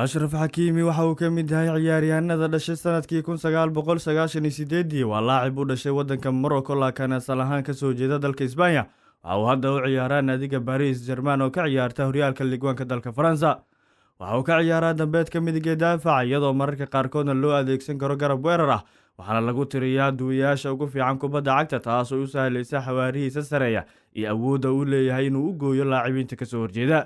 ashraf xakiimi waxa uu ka mid yahay ciyaaryahanada dhashay sanadkii kun sagaal boqol sagaashan iyo sideedii waa laacib u dhashay waddanka morocco laakiin asal ahaan kasoo jeeda dalka isbaanya waxa uu hadda u ciyaaraa naadiga baris jermaan oo ka ciyaarta horyaalka ligwaanka dalka faransa waxa uu ka ciyaaraa dambeedka midiga daafaca iyadoo mararka qaarkoodna loo adeegsan karo garab weerar ah waxaana lagu tiriyaa duwayaasha ugu fiican kubadda cagta taas oo u sahlaysa xawaarihiisa sareeya iyo awoodda uu leeyahay inuu u gooyo laacibiinta kasoo horjeeda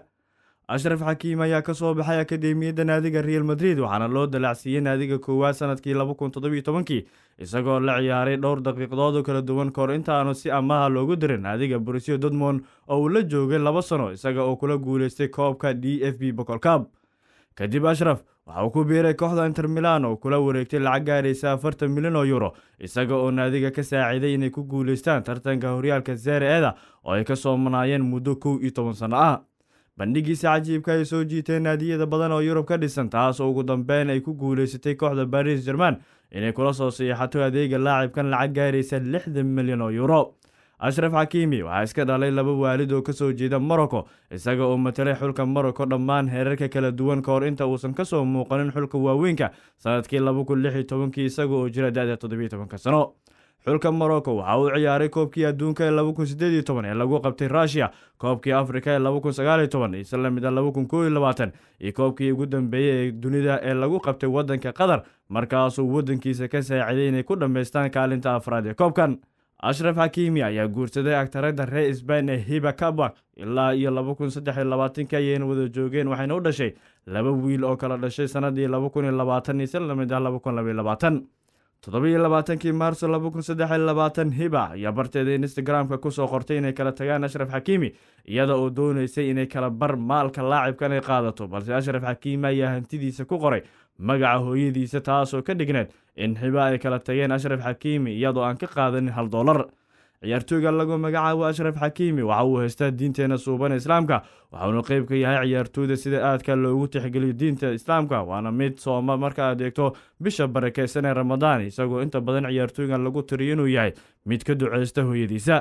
ashraf xakiim ayaa ka soo baxay akademiyadda naadiga real madrid waxaana loo dalacsiiyey naadiga koowaad sanadkii labakuntodobytobankii isagoo la ciyaaray dhowr daqiiqdood oo kala duwan kahor intaanu si amaha loogu dirin naadiga borusio dortmond oo uu la joogay laba sano isaga oo kula guulaystay koobka d f b bokolkab kadib ashraf waxa uu ku biiray kooxda inter milan oo kula wareegtay lacag gaaraysa afartan milyan oo yuro isaga oo naadiga ka saaciiday inay ku guulaystaan tartanka horyaalka seere eda oo ay ka soo manaayeen muddo kow iyo toban sano ah bandhigiisi cajiibka ay soo jiiteen naadiyada badan oo yurub ka dhisan taas oo ugu dambeyn ay ku guulaysatay kooxda baris jerman inay kula soo siyaxato adeega laacibkan lacag gaaraysa lixdan milyan oo yuro ashraf xakiimi waxaa iska dhalay laba waalid oo kasoo jeeda morocco isaga oo matalay xulka morocco dhammaan heerarka kala duwan kahor inta uusan kasoo muuqanin xulka waaweynka sanadkii isaga oo jira dada todobiy tobanka sano xulka morocco waxa uu ciyaaray koobkii adduunka ee ee lagu qabtay rusia koobkii afrika ee isla mida ah iyo koobkii ugu dambeeyey ee dunida ee lagu qabtay waddanka qatar markaasuu waddankiisa ka saaciday inay ku dhammaystaan kaalinta afraad ee koobkan ashraf xakiimi ayaa guursaday agtaradda reer sbain ee hiba kabak ilaa iyo labakunsaddexylabaatanki ayayna wada joogeen waxayna u dhashay laba wiil oo kala dhashay sannadii labakun labakuniyo labaatanio isla mid ah labakunlabaylabaaatan labaatankii maarso labaatan hiba ayaa barteeda instagram-ka kusoo qortay inay kala tagaan ashraf xakiimi iyada oo doonaysay inay kala bar maalka laacibkan ay qaadato balse ashraf xakiimi ayaa hantidiisa ku qoray magaca hooyadiisa taasoo ka dhigneed in xiba ay kala tageen ashraf xakiimi iyadoo aan ka qaadanin hal doolar ciyaartooyga lagu magacaabo ashraf xakiimi waxa uu haystaa diinteena suubana islaamka waxauna qayb ka yahay ciyaartooyda sida aadka loogu tixgeliyo diinta islaamka waana mid sooma marka aad eegto bisha barakaysan ee ramadaan isagoo inta badan ciyaartooygan lagu tiriyo inuu yahay mid ka duceysta hooyadiisa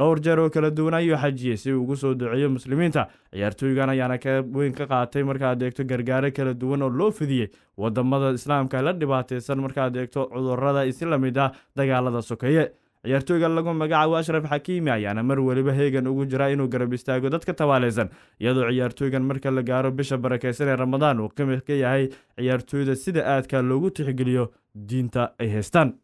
dhowr jeer oo kala duwan ayuu xajiyey si uu ugu soo duceeyo muslimiinta ciyaartooygan ayaana ka weyn ka qaatay markaad eegto gargaaro kala duwan oo loo fidiyey wadamada islaamka la dhibaataysan markaad eegto cudurrada isi lamid ah dagaalada sokeeye ciyaartooyga lagu magacaabo ashraf xakiimi ayaana mar weliba heegan ugu jiraa inuu garab istaago dadka tabaalaysan iyadoo ciyaartooygan marka la gaaro bisha barakaysan ee ramadaan uu qimir ka yahay ciyaartooyda sida aadka loogu tixgeliyo diinta ay haystaan